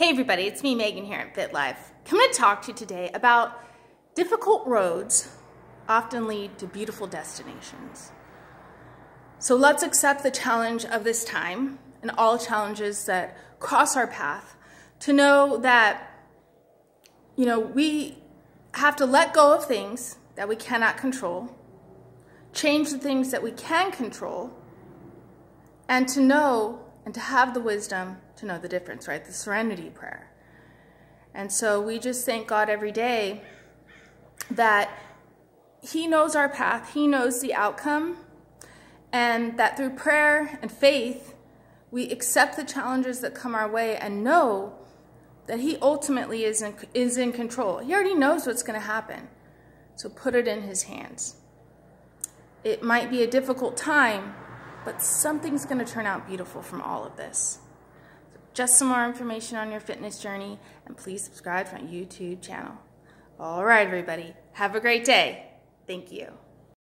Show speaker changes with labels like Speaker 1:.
Speaker 1: Hey everybody, it's me Megan here at FitLife. I'm going to talk to you today about difficult roads often lead to beautiful destinations. So let's accept the challenge of this time and all challenges that cross our path to know that you know, we have to let go of things that we cannot control, change the things that we can control, and to know and to have the wisdom to know the difference, right? The serenity prayer. And so we just thank God every day that He knows our path, He knows the outcome, and that through prayer and faith, we accept the challenges that come our way and know that He ultimately is in, is in control. He already knows what's going to happen. So put it in His hands. It might be a difficult time, but something's gonna turn out beautiful from all of this. just some more information on your fitness journey, and please subscribe to my YouTube channel. All right, everybody, have a great day. Thank you.